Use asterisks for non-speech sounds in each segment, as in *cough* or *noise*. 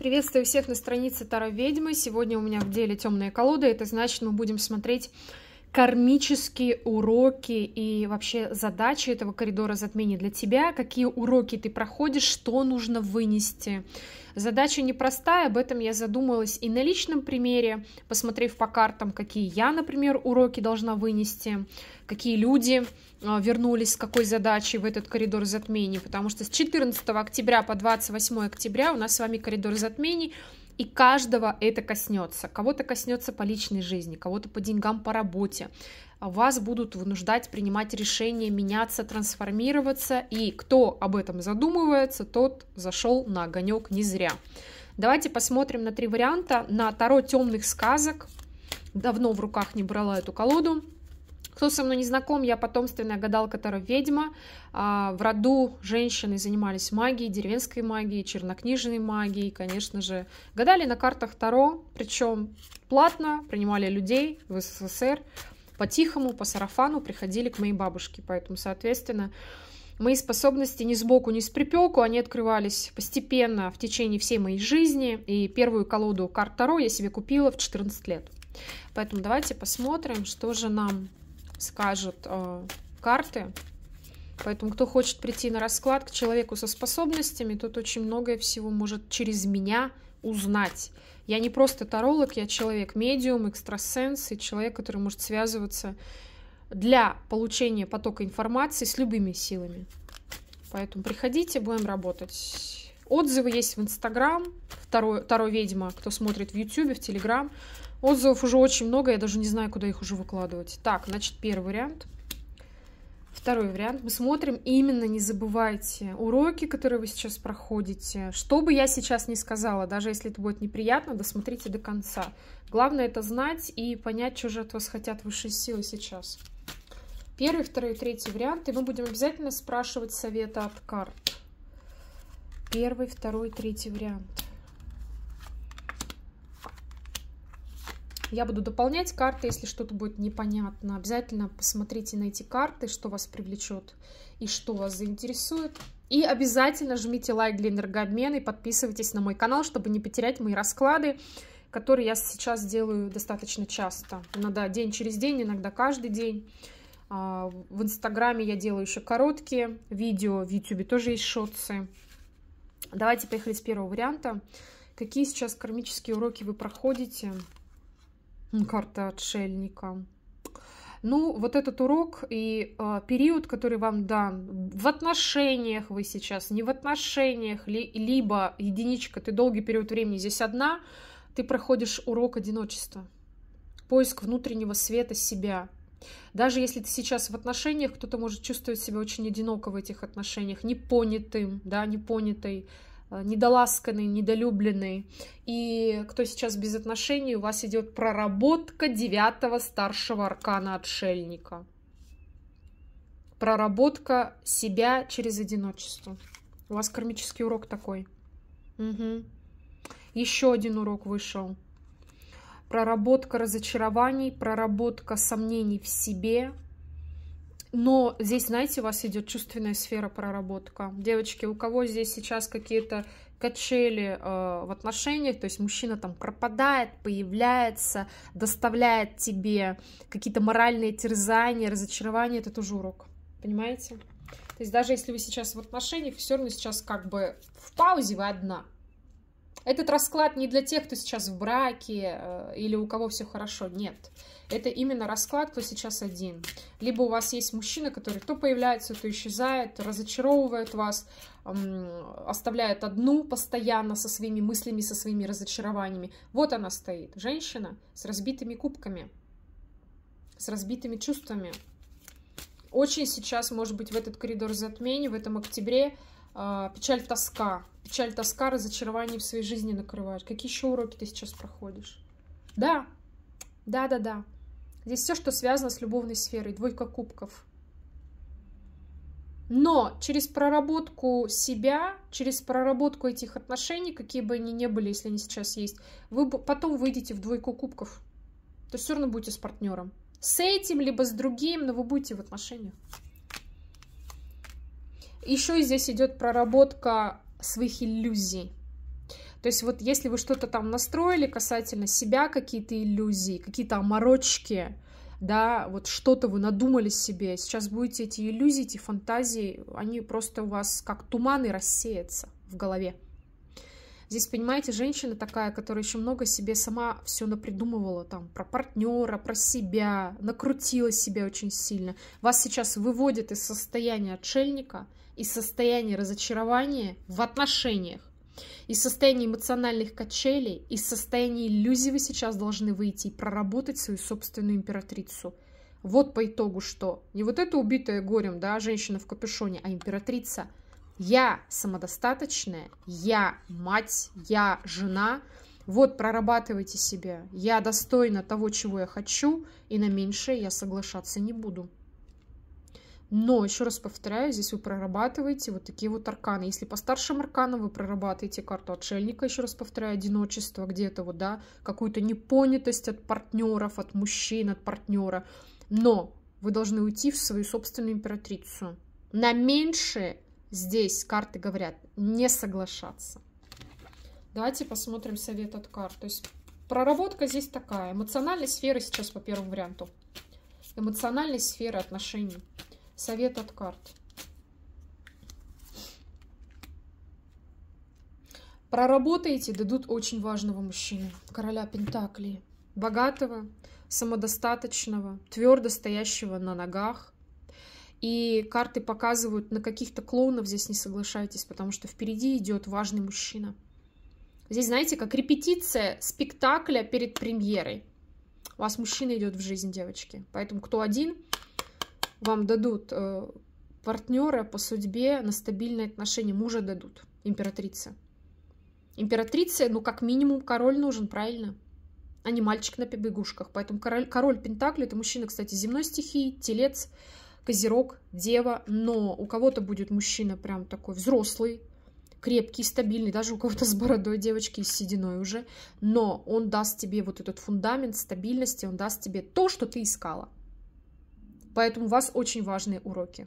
Приветствую всех на странице Тара Ведьмы. Сегодня у меня в деле темные колоды. Это значит, мы будем смотреть кармические уроки и вообще задачи этого коридора затмений для тебя, какие уроки ты проходишь, что нужно вынести. Задача непростая, об этом я задумалась и на личном примере, посмотрев по картам, какие я, например, уроки должна вынести, какие люди а, вернулись с какой задачей в этот коридор затмений, потому что с 14 октября по 28 октября у нас с вами коридор затмений, и каждого это коснется. Кого-то коснется по личной жизни, кого-то по деньгам, по работе. Вас будут вынуждать принимать решения, меняться, трансформироваться. И кто об этом задумывается, тот зашел на огонек не зря. Давайте посмотрим на три варианта. На Таро темных сказок. Давно в руках не брала эту колоду. Кто со мной не знаком, я потомственная гадалка-таро-ведьма. А, в роду женщины занимались магией, деревенской магией, чернокнижной магией, конечно же. Гадали на картах Таро, причем платно, принимали людей в СССР. По-тихому, по сарафану приходили к моей бабушке. Поэтому, соответственно, мои способности ни сбоку, ни с припеку, они открывались постепенно в течение всей моей жизни. И первую колоду карт Таро я себе купила в 14 лет. Поэтому давайте посмотрим, что же нам скажут э, карты. Поэтому, кто хочет прийти на расклад к человеку со способностями, тот очень многое всего может через меня узнать. Я не просто таролог, я человек-медиум, экстрасенс и человек, который может связываться для получения потока информации с любыми силами. Поэтому приходите, будем работать. Отзывы есть в Инстаграм, второй, второй ведьма, кто смотрит в Ютубе, в Телеграм. Отзывов уже очень много, я даже не знаю, куда их уже выкладывать. Так, значит, первый вариант. Второй вариант. Мы смотрим, именно не забывайте уроки, которые вы сейчас проходите. Что бы я сейчас не сказала, даже если это будет неприятно, досмотрите до конца. Главное это знать и понять, что же от вас хотят высшие силы сейчас. Первый, второй, третий вариант. И мы будем обязательно спрашивать совета от карт. Первый, второй, третий вариант. Я буду дополнять карты, если что-то будет непонятно. Обязательно посмотрите на эти карты, что вас привлечет и что вас заинтересует. И обязательно жмите лайк для энергообмена и подписывайтесь на мой канал, чтобы не потерять мои расклады, которые я сейчас делаю достаточно часто. Иногда день через день, иногда каждый день. А, в Инстаграме я делаю еще короткие видео, в Ютубе тоже есть шотсы. Давайте поехали с первого варианта. Какие сейчас кармические уроки вы проходите? Карта отшельника. Ну, вот этот урок и э, период, который вам дан, в отношениях вы сейчас, не в отношениях, ли, либо единичка, ты долгий период времени здесь одна, ты проходишь урок одиночества, поиск внутреннего света себя, даже если ты сейчас в отношениях, кто-то может чувствовать себя очень одиноко в этих отношениях, непонятым, да, непонятой, э, недоласканный, недолюбленный. И кто сейчас без отношений, у вас идет проработка девятого старшего аркана отшельника. Проработка себя через одиночество. У вас кармический урок такой. Угу. Еще один урок вышел проработка разочарований, проработка сомнений в себе. Но здесь, знаете, у вас идет чувственная сфера проработка. Девочки, у кого здесь сейчас какие-то качели э, в отношениях, то есть мужчина там пропадает, появляется, доставляет тебе какие-то моральные терзания, разочарования, это тоже урок, понимаете? То есть даже если вы сейчас в отношениях, все равно сейчас как бы в паузе вы одна, этот расклад не для тех, кто сейчас в браке э, или у кого все хорошо. Нет. Это именно расклад, кто сейчас один. Либо у вас есть мужчина, который то появляется, то исчезает, разочаровывает вас, оставляет одну постоянно со своими мыслями, со своими разочарованиями. Вот она стоит. Женщина с разбитыми кубками, с разбитыми чувствами. Очень сейчас, может быть, в этот коридор затмений, в этом октябре а, печаль, тоска. Печаль, тоска, разочарование в своей жизни накрывают Какие еще уроки ты сейчас проходишь? Да, да, да, да. Здесь все, что связано с любовной сферой. Двойка кубков. Но через проработку себя, через проработку этих отношений, какие бы они ни были, если они сейчас есть, вы потом выйдете в двойку кубков. То все равно будете с партнером. С этим, либо с другим, но вы будете в отношениях. Еще здесь идет проработка своих иллюзий. То есть вот если вы что-то там настроили касательно себя, какие-то иллюзии, какие-то оморочки, да, вот что-то вы надумали себе, сейчас будете эти иллюзии, эти фантазии, они просто у вас как туманы рассеются в голове. Здесь, понимаете, женщина такая, которая еще много себе сама все напридумывала, там, про партнера, про себя, накрутила себя очень сильно. Вас сейчас выводит из состояния отшельника, из состояния разочарования в отношениях, из состояния эмоциональных качелей, из состояния иллюзий вы сейчас должны выйти и проработать свою собственную императрицу. Вот по итогу что. Не вот эта убитая горем, да, женщина в капюшоне, а императрица – я самодостаточная, я мать, я жена. Вот прорабатывайте себя. Я достойна того, чего я хочу, и на меньшее я соглашаться не буду. Но, еще раз повторяю, здесь вы прорабатываете вот такие вот арканы. Если по старшим арканам вы прорабатываете карту отшельника, еще раз повторяю, одиночество где-то, вот, да, какую-то непонятость от партнеров, от мужчин, от партнера. Но вы должны уйти в свою собственную императрицу. На меньшее Здесь карты говорят не соглашаться. Давайте посмотрим совет от карт. То есть проработка здесь такая. Эмоциональная сфера сейчас по первому варианту. Эмоциональная сфера отношений. Совет от карт. Проработаете, дадут очень важного мужчину. Короля Пентаклии. Богатого, самодостаточного, твердо стоящего на ногах, и карты показывают, на каких-то клоунов здесь не соглашайтесь, потому что впереди идет важный мужчина. Здесь, знаете, как репетиция спектакля перед премьерой. У вас мужчина идет в жизнь, девочки. Поэтому кто один, вам дадут э, партнера по судьбе на стабильные отношения. Мужа дадут, императрица. Императрица, ну, как минимум, король нужен, правильно? А не мальчик на побегушках. Поэтому король, король Пентакли, это мужчина, кстати, земной стихии, телец, козерог, дева, но у кого-то будет мужчина прям такой взрослый, крепкий, стабильный, даже у кого-то с бородой девочки и с сединой уже, но он даст тебе вот этот фундамент стабильности, он даст тебе то, что ты искала. Поэтому у вас очень важные уроки.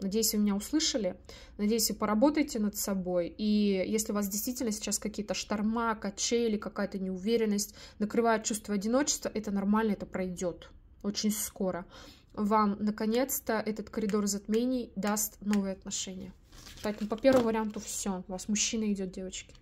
Надеюсь, вы меня услышали. Надеюсь, вы поработаете над собой. И если у вас действительно сейчас какие-то шторма, качели, какая-то неуверенность, накрывает чувство одиночества, это нормально, это пройдет очень скоро вам, наконец-то, этот коридор затмений даст новые отношения. Поэтому по первому варианту все. У вас мужчина идет, девочки.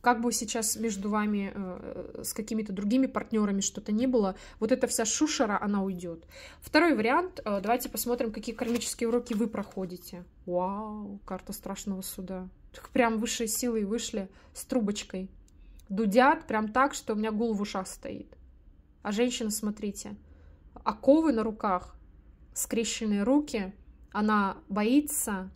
Как бы сейчас между вами э, э с какими-то другими партнерами что-то не было, вот эта вся шушера, она уйдет. Второй вариант. Э, давайте посмотрим, какие кармические уроки вы проходите. Вау, карта страшного суда. Так прям высшие силы вышли с трубочкой. Дудят прям так, что у меня гул в ушах стоит. А женщина, смотрите, оковы на руках, скрещенные руки. Она боится,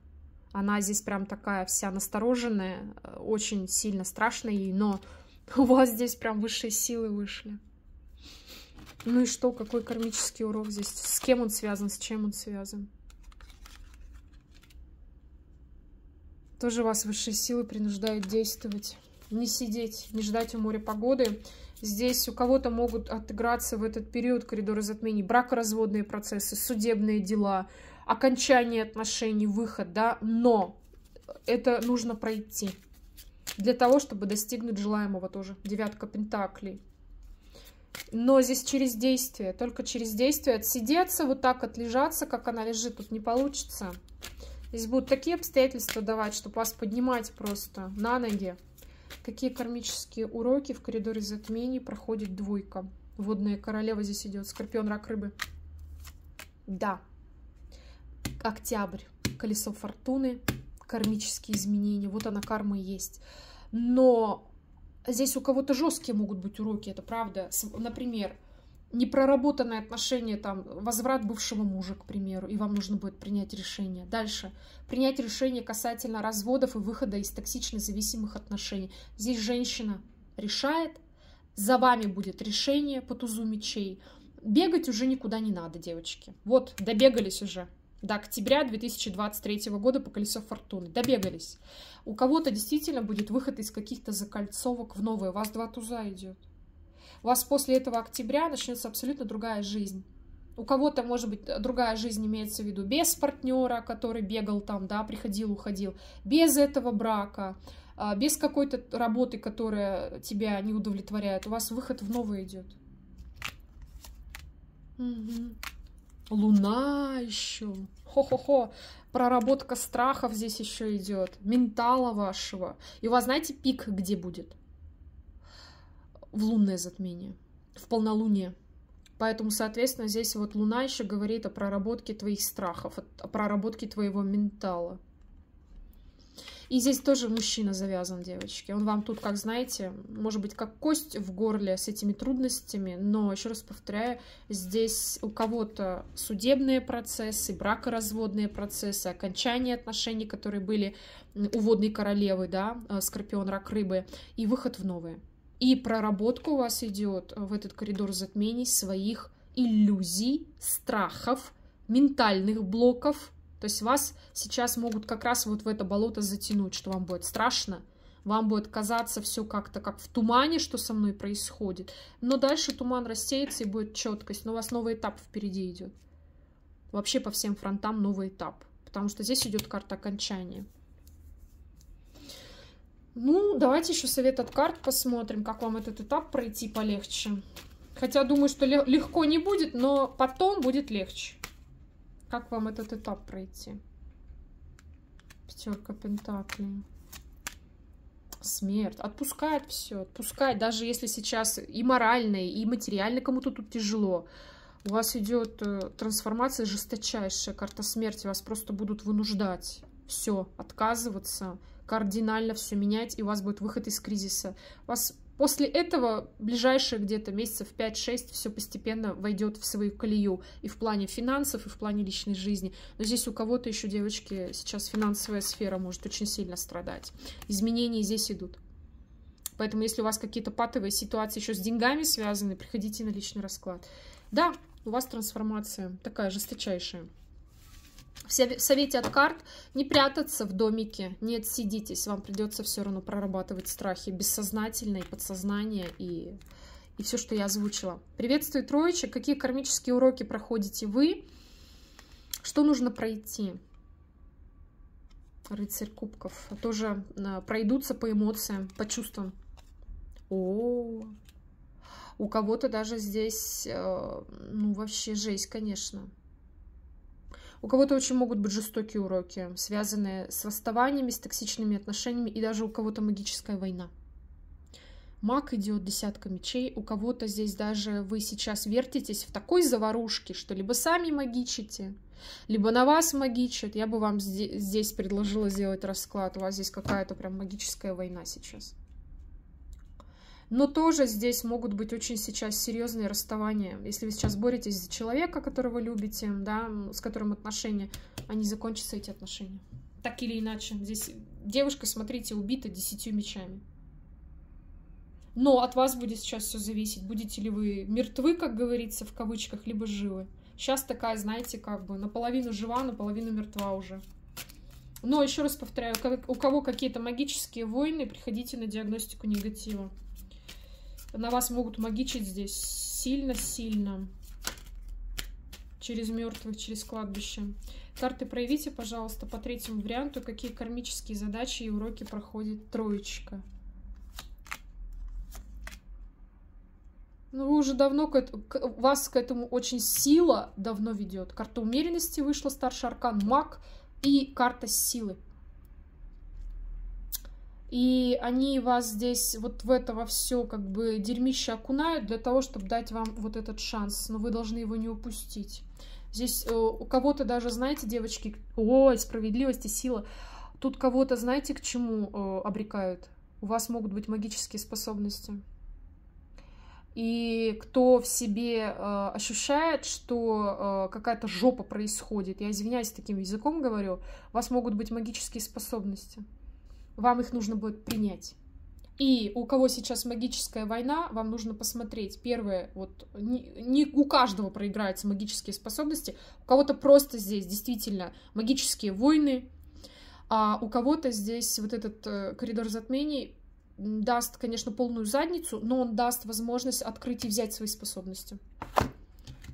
она здесь прям такая вся настороженная, очень сильно страшно ей, но *laughs* у вас здесь прям высшие силы вышли. Ну и что, какой кармический урок здесь? С кем он связан, с чем он связан? Тоже вас высшие силы принуждают действовать. Не сидеть, не ждать у моря погоды. Здесь у кого-то могут отыграться в этот период коридор затмений, отмене бракоразводные процессы, судебные дела, окончание отношений, выход, да, но это нужно пройти для того, чтобы достигнуть желаемого тоже. Девятка пентаклей. Но здесь через действие, только через действие. Отсидеться, вот так отлежаться, как она лежит, тут не получится. Здесь будут такие обстоятельства давать, чтобы вас поднимать просто на ноги. Какие кармические уроки в коридоре затмений проходит двойка? Водная королева здесь идет. Скорпион, рак, рыбы. Да. Октябрь. Колесо фортуны. Кармические изменения. Вот она, карма есть. Но здесь у кого-то жесткие могут быть уроки, это правда. Например, непроработанные отношения, там, возврат бывшего мужа, к примеру, и вам нужно будет принять решение. Дальше. Принять решение касательно разводов и выхода из токсично зависимых отношений. Здесь женщина решает, за вами будет решение по тузу мечей. Бегать уже никуда не надо, девочки. Вот, добегались уже до октября 2023 года по колесо фортуны. Добегались. У кого-то действительно будет выход из каких-то закольцовок в новое. У вас два туза идет у вас после этого октября начнется абсолютно другая жизнь. У кого-то, может быть, другая жизнь имеется в виду без партнера, который бегал там, да, приходил, уходил, без этого брака, а, без какой-то работы, которая тебя не удовлетворяет. У вас выход в новое идет. Угу. Луна еще. Хо-хо-хо. Проработка страхов здесь еще идет. Ментала вашего. И у вас, знаете, пик где будет? в лунное затмение, в полнолуние. Поэтому, соответственно, здесь вот Луна еще говорит о проработке твоих страхов, о проработке твоего ментала. И здесь тоже мужчина завязан, девочки. Он вам тут, как знаете, может быть, как кость в горле с этими трудностями, но, еще раз повторяю, здесь у кого-то судебные процессы, бракоразводные процессы, окончание отношений, которые были у водной королевы, да, э, скорпион, рак, рыбы, и выход в новые. И проработка у вас идет э, в этот коридор затмений своих иллюзий, страхов, ментальных блоков. То есть вас сейчас могут как раз вот в это болото затянуть, что вам будет страшно, вам будет казаться все как-то как в тумане, что со мной происходит. Но дальше туман рассеется и будет четкость. Но у вас новый этап впереди идет. Вообще по всем фронтам новый этап. Потому что здесь идет карта окончания. Ну, давайте еще совет от карт посмотрим, как вам этот этап пройти полегче. Хотя думаю, что легко не будет, но потом будет легче. Как вам этот этап пройти? Пятерка пентаклей. Смерть. Отпускает все. Отпускает, даже если сейчас и морально, и материально кому-то тут тяжело. У вас идет э, трансформация жесточайшая. Карта смерти. Вас просто будут вынуждать все, отказываться, кардинально все менять, и у вас будет выход из кризиса. У вас после этого ближайшие где-то месяцев 5-6 все постепенно войдет в свою колею и в плане финансов, и в плане личной жизни. Но здесь у кого-то еще, девочки, сейчас финансовая сфера может очень сильно страдать. Изменения здесь идут. Поэтому, если у вас какие-то патовые ситуации еще с деньгами связаны, приходите на личный расклад. Да, у вас трансформация такая жесточайшая в совете от карт не прятаться в домике, не отсидитесь, вам придется все равно прорабатывать страхи бессознательное, и подсознание и, и все, что я озвучила. Приветствую троечек, какие кармические уроки проходите вы, что нужно пройти? Рыцарь кубков а тоже а, пройдутся по эмоциям, по чувствам. -о. у кого-то даже здесь, э, ну вообще жесть, конечно. У кого-то очень могут быть жестокие уроки, связанные с расставаниями, с токсичными отношениями и даже у кого-то магическая война. Маг идет десятка мечей, у кого-то здесь даже вы сейчас вертитесь в такой заварушке, что либо сами магичите, либо на вас магичат. Я бы вам здесь предложила сделать расклад. У вас здесь какая-то прям магическая война сейчас. Но тоже здесь могут быть очень сейчас серьезные расставания. Если вы сейчас боретесь за человека, которого любите, да, с которым отношения, они а закончатся, эти отношения. Так или иначе. Здесь девушка, смотрите, убита десятью мечами. Но от вас будет сейчас все зависеть. Будете ли вы мертвы, как говорится, в кавычках, либо живы. Сейчас такая, знаете, как бы наполовину жива, наполовину мертва уже. Но еще раз повторяю, у кого какие-то магические войны, приходите на диагностику негатива на вас могут магичить здесь сильно-сильно. Через мертвых, через кладбище. Карты проявите, пожалуйста, по третьему варианту, какие кармические задачи и уроки проходит троечка. Ну, вы уже давно, к, к, вас к этому очень сила давно ведет. Карта умеренности вышла, старший аркан, маг и карта силы и они вас здесь вот в этого все как бы дерьмище окунают для того, чтобы дать вам вот этот шанс, но вы должны его не упустить. Здесь э, у кого-то даже, знаете, девочки, ой, справедливость и сила, тут кого-то, знаете, к чему э, обрекают? У вас могут быть магические способности. И кто в себе э, ощущает, что э, какая-то жопа происходит, я извиняюсь, таким языком говорю, у вас могут быть магические способности вам их нужно будет принять. И у кого сейчас магическая война, вам нужно посмотреть. Первое, вот не, не у каждого проиграются магические способности, у кого-то просто здесь действительно магические войны, а у кого-то здесь вот этот э, коридор затмений даст, конечно, полную задницу, но он даст возможность открыть и взять свои способности.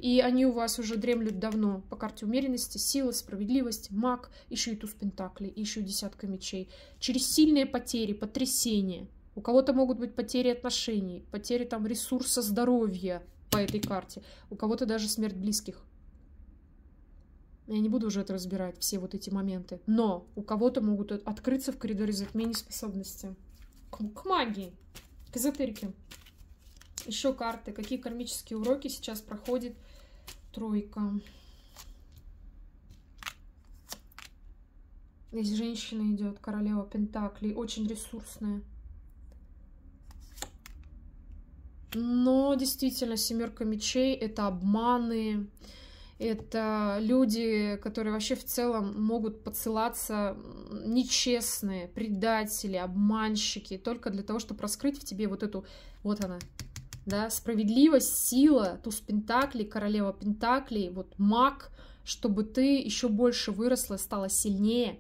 И они у вас уже дремлют давно по карте умеренности, сила, справедливость, маг, еще и туз пентаклей, и еще и десятка мечей. Через сильные потери, потрясения. У кого-то могут быть потери отношений, потери там ресурса здоровья по этой карте. У кого-то даже смерть близких. Я не буду уже это разбирать, все вот эти моменты. Но у кого-то могут открыться в коридоре затмений способности. К, к магии, к эзотерике. Еще карты. Какие кармические уроки сейчас проходит тройка. Здесь женщина идет, королева Пентаклей, очень ресурсная. Но действительно, семерка мечей это обманы, это люди, которые вообще в целом могут подсылаться нечестные, предатели, обманщики, только для того, чтобы раскрыть в тебе вот эту, вот она, да, справедливость, сила, туз пентаклей, королева пентаклей, вот маг, чтобы ты еще больше выросла, стала сильнее,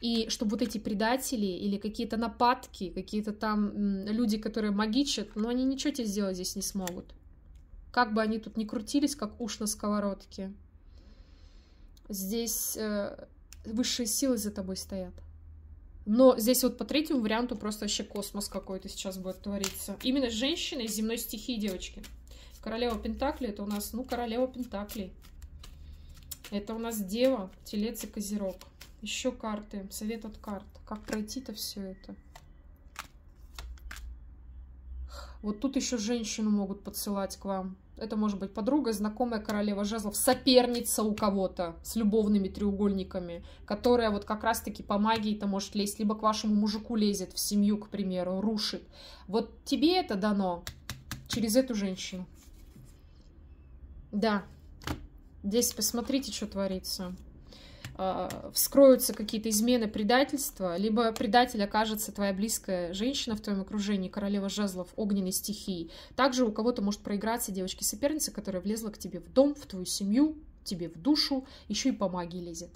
и чтобы вот эти предатели или какие-то нападки, какие-то там люди, которые магичат, но ну, они ничего тебе сделать здесь не смогут. Как бы они тут ни крутились, как уж на сковородке. Здесь э, высшие силы за тобой стоят. Но здесь вот по третьему варианту просто вообще космос какой-то сейчас будет твориться. Именно женщины земной стихии, девочки. Королева Пентакли это у нас, ну, королева Пентаклей. Это у нас Дева, Телец и Козерог. Еще карты, совет от карт. Как пройти-то все это? Вот тут еще женщину могут подсылать к вам. Это может быть подруга, знакомая королева жезлов, соперница у кого-то с любовными треугольниками, которая вот как раз-таки по магии-то может лезть, либо к вашему мужику лезет в семью, к примеру, рушит. Вот тебе это дано через эту женщину. Да. Здесь посмотрите, что творится. А, вскроются какие-то измены, предательства, либо предатель окажется твоя близкая женщина в твоем окружении, королева жезлов, огненной стихии. Также у кого-то может проиграться девочки-соперницы, которая влезла к тебе в дом, в твою семью, тебе в душу, еще и по магии лезет.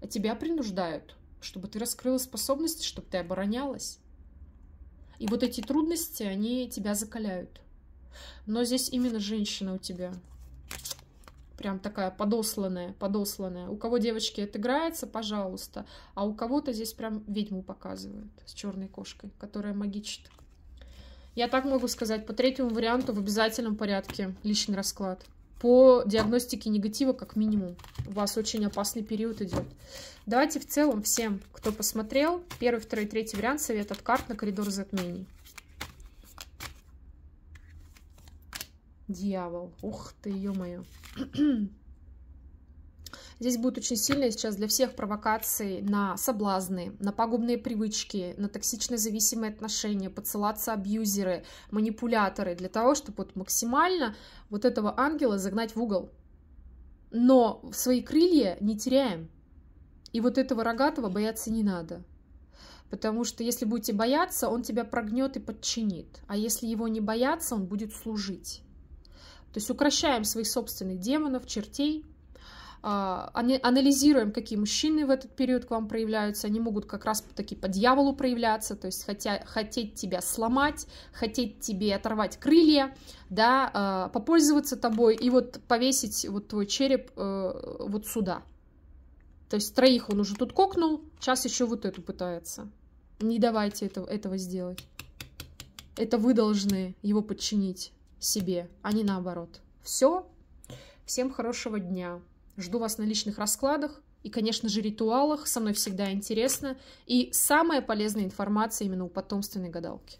А тебя принуждают, чтобы ты раскрыла способности, чтобы ты оборонялась. И вот эти трудности, они тебя закаляют. Но здесь именно женщина у тебя прям такая подосланная, подосланная. У кого девочки отыграется, пожалуйста, а у кого-то здесь прям ведьму показывают с черной кошкой, которая магичит. Я так могу сказать, по третьему варианту в обязательном порядке личный расклад. По диагностике негатива как минимум. У вас очень опасный период идет. Давайте в целом всем, кто посмотрел, первый, второй, третий вариант совет от карт на коридор затмений. Дьявол. Ух ты, ё-моё. *clears throat* Здесь будет очень сильно сейчас для всех провокации на соблазны, на пагубные привычки, на токсично зависимые отношения, поцелаться абьюзеры, манипуляторы, для того, чтобы вот максимально вот этого ангела загнать в угол. Но свои крылья не теряем. И вот этого рогатого бояться не надо. Потому что если будете бояться, он тебя прогнет и подчинит. А если его не бояться, он будет служить. То есть укращаем своих собственных демонов, чертей, а, анализируем, какие мужчины в этот период к вам проявляются, они могут как раз таки по дьяволу проявляться, то есть хотя, хотеть тебя сломать, хотеть тебе оторвать крылья, да, а, попользоваться тобой и вот повесить вот твой череп э, вот сюда. То есть троих он уже тут кокнул, сейчас еще вот эту пытается. Не давайте этого, этого сделать. Это вы должны его подчинить себе, а не наоборот. Все. Всем хорошего дня. Жду вас на личных раскладах и, конечно же, ритуалах. Со мной всегда интересно. И самая полезная информация именно у потомственной гадалки.